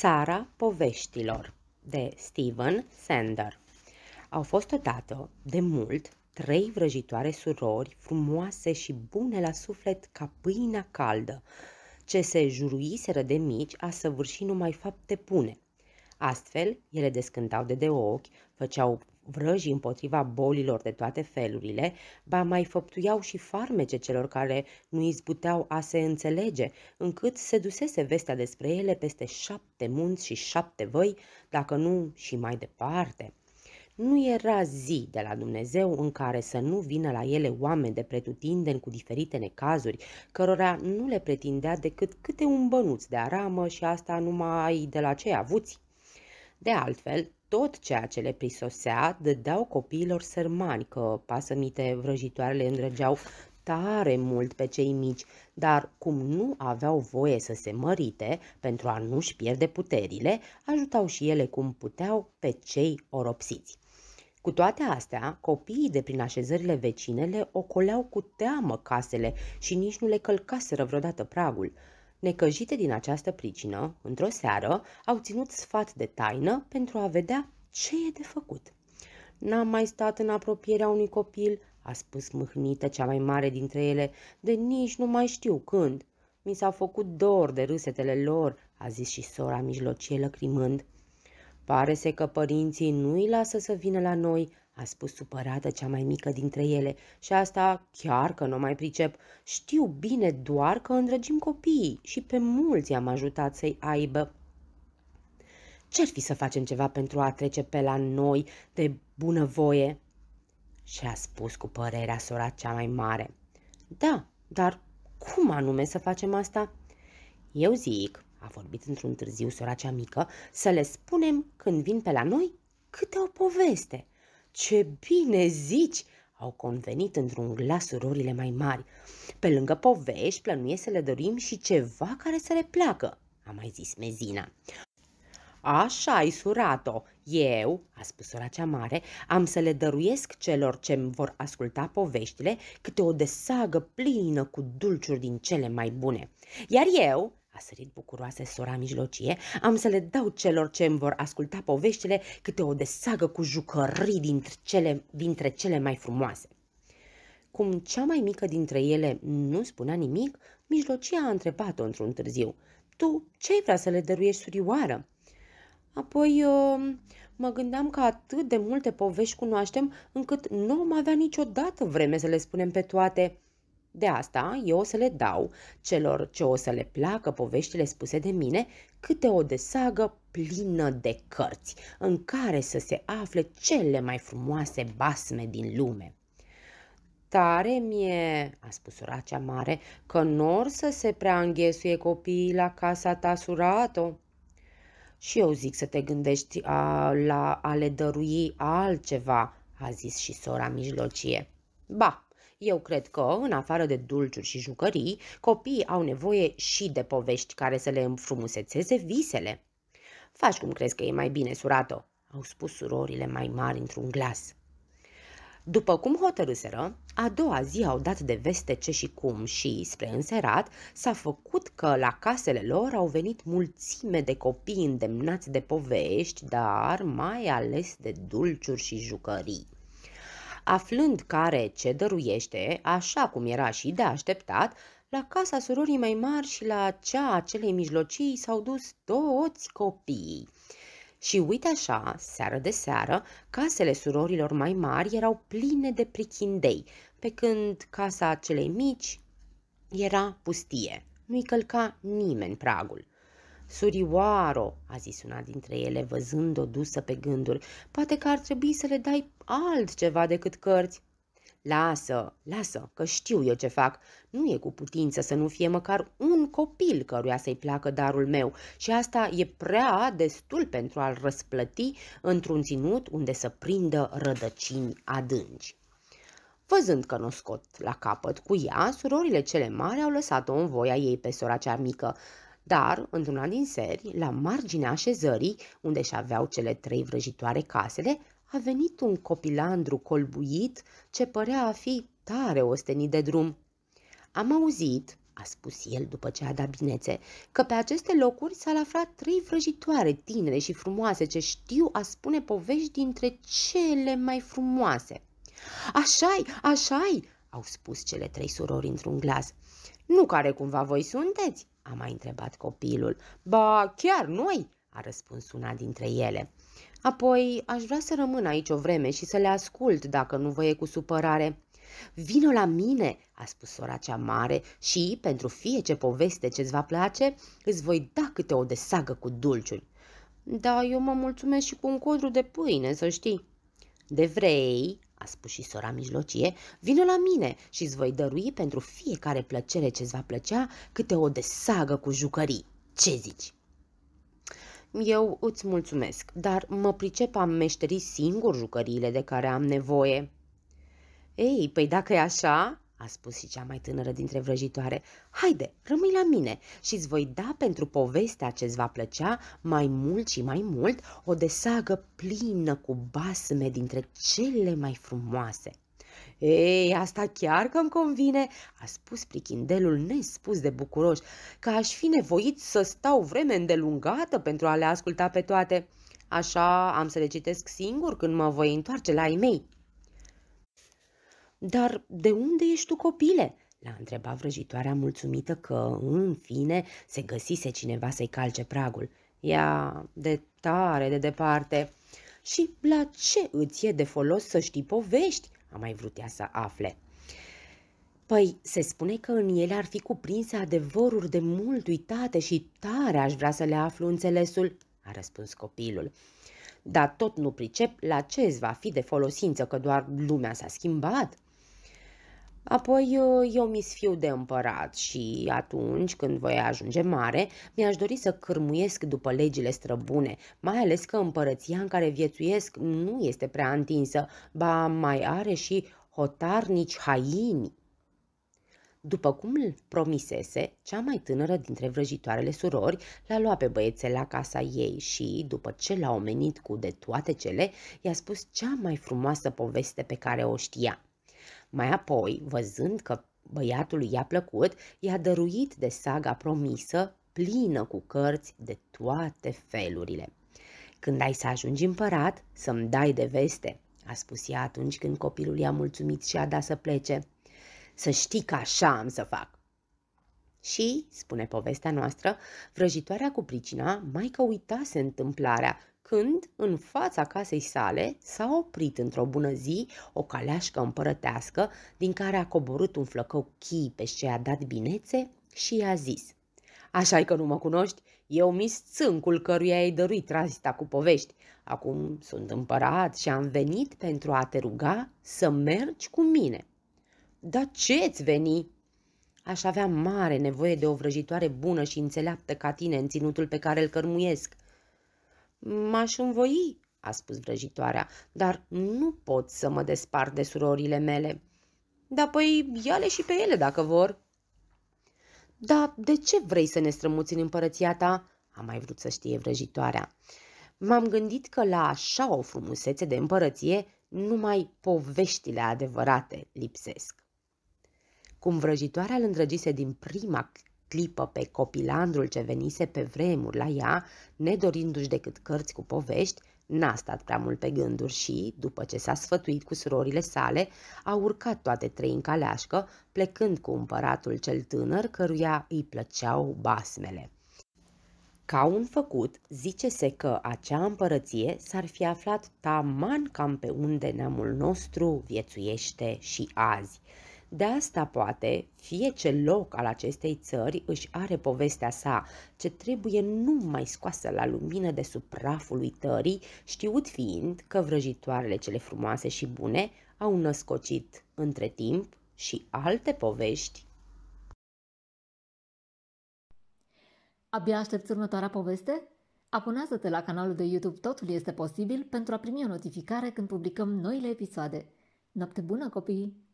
Țara poveștilor de Steven Sander Au fost odată, de mult, trei vrăjitoare surori, frumoase și bune la suflet ca pâinea caldă, ce se juruiseră de mici a săvârși numai fapte bune. Astfel, ele descântau de de ochi, făceau Vrăji împotriva bolilor de toate felurile, ba mai făptuiau și farmece celor care nu izbuteau a se înțelege, încât se dusese vestea despre ele peste șapte munți și șapte văi, dacă nu și mai departe. Nu era zi de la Dumnezeu în care să nu vină la ele oameni de pretutindeni cu diferite necazuri, cărora nu le pretindea decât câte un bănuț de aramă și asta numai de la cei avuți. De altfel, tot ceea ce le prisosea dădeau copiilor sărmani, că pasămite vrăjitoarele îndrăgeau tare mult pe cei mici, dar cum nu aveau voie să se mărite pentru a nu-și pierde puterile, ajutau și ele cum puteau pe cei oropsiți. Cu toate astea, copiii de prin așezările vecinele ocoleau cu teamă casele și nici nu le călcaseră vreodată pragul. Necăjite din această pricină, într-o seară, au ținut sfat de taină pentru a vedea ce e de făcut. N-am mai stat în apropierea unui copil, a spus mâhnită cea mai mare dintre ele, de nici nu mai știu când. Mi s-a făcut dor de râsetele lor, a zis și sora mijlocie lăcrimând. Pare se că părinții nu-i lasă să vină la noi, a spus supărată cea mai mică dintre ele și asta chiar că nu mai pricep. Știu bine doar că îndrăgim copiii și pe mulți am ajutat să-i aibă. Ce-ar fi să facem ceva pentru a trece pe la noi de bunăvoie? Și a spus cu părerea sora cea mai mare. Da, dar cum anume să facem asta? Eu zic, a vorbit într-un târziu sora cea mică, să le spunem când vin pe la noi câte o poveste – ce bine zici!" au convenit într-un glas surorile mai mari. Pe lângă povești, plănuie să le dorim și ceva care să le placă, a mai zis Mezina. Așa ai surat-o. Eu, a spus sora cea mare, am să le dăruiesc celor ce îmi vor asculta poveștile câte o desagă plină cu dulciuri din cele mai bune. Iar eu sărit bucuroase sora mijlocie, am să le dau celor ce îmi vor asculta poveștile câte o desagă cu jucării dintre cele, dintre cele mai frumoase. Cum cea mai mică dintre ele nu spunea nimic, mijlocia a întrebat-o într-un târziu. Tu ce-ai vrea să le dăruiești surioară? Apoi uh, mă gândeam că atât de multe povești cunoaștem încât nu am avea niciodată vreme să le spunem pe toate. De asta eu o să le dau celor ce o să le placă poveștile spuse de mine câte o desagă plină de cărți, în care să se afle cele mai frumoase basme din lume. Tare mie, a spus suracea mare, că nor să se prea înghesuie copiii la casa ta surato. Și eu zic să te gândești a, la a le dărui altceva, a zis și sora mijlocie. Ba, eu cred că, în afară de dulciuri și jucării, copiii au nevoie și de povești care să le înfrumusețeze visele. Faci cum crezi că e mai bine, surato, au spus surorile mai mari într-un glas. După cum hotărâseră, a doua zi au dat de veste ce și cum și, spre înserat, s-a făcut că la casele lor au venit mulțime de copii îndemnați de povești, dar mai ales de dulciuri și jucării aflând care ce dăruiește, așa cum era și de așteptat, la casa surorii mai mari și la cea a celei mijlocii s-au dus toți copiii. Și uite așa, seară de seară, casele surorilor mai mari erau pline de prichindei, pe când casa celei mici era pustie. Nu-i călca nimeni pragul. Surioaro, a zis una dintre ele, văzând-o dusă pe gânduri, poate că ar trebui să le dai altceva decât cărți. Lasă, lasă, că știu eu ce fac. Nu e cu putință să nu fie măcar un copil căruia să-i placă darul meu și asta e prea destul pentru a-l răsplăti într-un ținut unde să prindă rădăcini adânci. Văzând că nu scot la capăt cu ea, surorile cele mari au lăsat-o în voia ei pe sora cea mică, dar, într-una din seri, la marginea așezării, unde și aveau cele trei vrăjitoare casele, a venit un copilandru colbuit ce părea a fi tare ostenit de drum. Am auzit, a spus el după ce a dat binețe, că pe aceste locuri s-au aflat trei vrăjitoare tinere și frumoase ce știu a spune povești dintre cele mai frumoase. Așa-i, așa-i, au spus cele trei surori într-un glas. Nu care cumva voi sunteți? a mai întrebat copilul. Ba, chiar noi, a răspuns una dintre ele. Apoi, aș vrea să rămân aici o vreme și să le ascult, dacă nu vă e cu supărare. Vino la mine, a spus sora cea mare, și, pentru fie ce poveste ce-ți va place, îți voi da câte o desagă cu dulciuri. Da, eu mă mulțumesc și cu un codru de pâine, să știi. De vrei, a spus și sora mijlocie, vină la mine și îți voi dărui pentru fiecare plăcere ce îți va plăcea câte o desagă cu jucării. Ce zici? Eu îți mulțumesc, dar mă pricep a meșteri singur jucăriile de care am nevoie. Ei, păi dacă e așa, a spus și cea mai tânără dintre vrăjitoare. Haide, rămâi la mine și îți voi da pentru povestea ce-ți va plăcea mai mult și mai mult o desagă plină cu basme dintre cele mai frumoase. Ei, asta chiar că îmi convine, a spus prichindelul nespus de bucuroș, că aș fi nevoit să stau vreme îndelungată pentru a le asculta pe toate. Așa am să le citesc singur când mă voi întoarce la ei mei. Dar de unde ești tu, copile?" l-a întrebat vrăjitoarea mulțumită că, în fine, se găsise cineva să-i calce pragul. Ia, de tare, de departe. Și la ce îți e de folos să știi povești?" a mai vrut ea să afle. Păi, se spune că în ele ar fi cuprinse adevăruri de mult uitate și tare aș vrea să le aflu înțelesul, a răspuns copilul. Dar tot nu pricep la ce îți va fi de folosință că doar lumea s-a schimbat. Apoi uh, eu mi fiu de împărat și atunci când voi ajunge mare, mi-aș dori să cârmuiesc după legile străbune, mai ales că împărăția în care viețuiesc nu este prea întinsă, ba mai are și hotarnici haini. După cum îl promisese, cea mai tânără dintre vrăjitoarele surori l-a luat pe băiețel la casa ei și, după ce l-a omenit cu de toate cele, i-a spus cea mai frumoasă poveste pe care o știa – mai apoi, văzând că băiatul i-a plăcut, i-a dăruit de saga promisă, plină cu cărți de toate felurile. Când ai să ajungi împărat, să-mi dai de veste, a spus ea atunci când copilul i-a mulțumit și a dat să plece. Să știi că așa am să fac. Și, spune povestea noastră, vrăjitoarea cu pricina mai că uitase întâmplarea când, în fața casei sale, s-a oprit într-o bună zi o caleașcă împărătească din care a coborât un flăcău chipe și i-a dat binețe și i-a zis așa că nu mă cunoști? Eu mi țâncul căruia ai dăruit razita cu povești. Acum sunt împărat și am venit pentru a te ruga să mergi cu mine. Dar ce-ți veni? Aș avea mare nevoie de o vrăjitoare bună și înțeleaptă ca tine în ținutul pe care îl cărmuiesc. M-aș învoi, a spus vrăjitoarea, dar nu pot să mă despart de surorile mele. Da, păi ia-le și pe ele dacă vor. Da, de ce vrei să ne strămuți în împărăția ta? A mai vrut să știe vrăjitoarea. M-am gândit că la așa o frumusețe de împărăție numai poveștile adevărate lipsesc. Cum vrăjitoarea îl îndrăgise din prima clipă pe copilandrul ce venise pe vremuri la ea, nedorindu-și decât cărți cu povești, n-a stat prea mult pe gânduri și, după ce s-a sfătuit cu surorile sale, a urcat toate trei în caleașcă, plecând cu împăratul cel tânăr, căruia îi plăceau basmele. Ca un făcut, zice-se că acea împărăție s-ar fi aflat taman cam pe unde neamul nostru viețuiește și azi – de asta poate fie ce loc al acestei țări își are povestea sa, ce trebuie numai scoasă la lumină de sub praful uitării, știut fiind că vrăjitoarele cele frumoase și bune au născocit între timp și alte povești. Abia aștepți următoarea poveste? Abonează-te la canalul de YouTube Totul este posibil pentru a primi o notificare când publicăm noile episoade. Noapte bună, copii!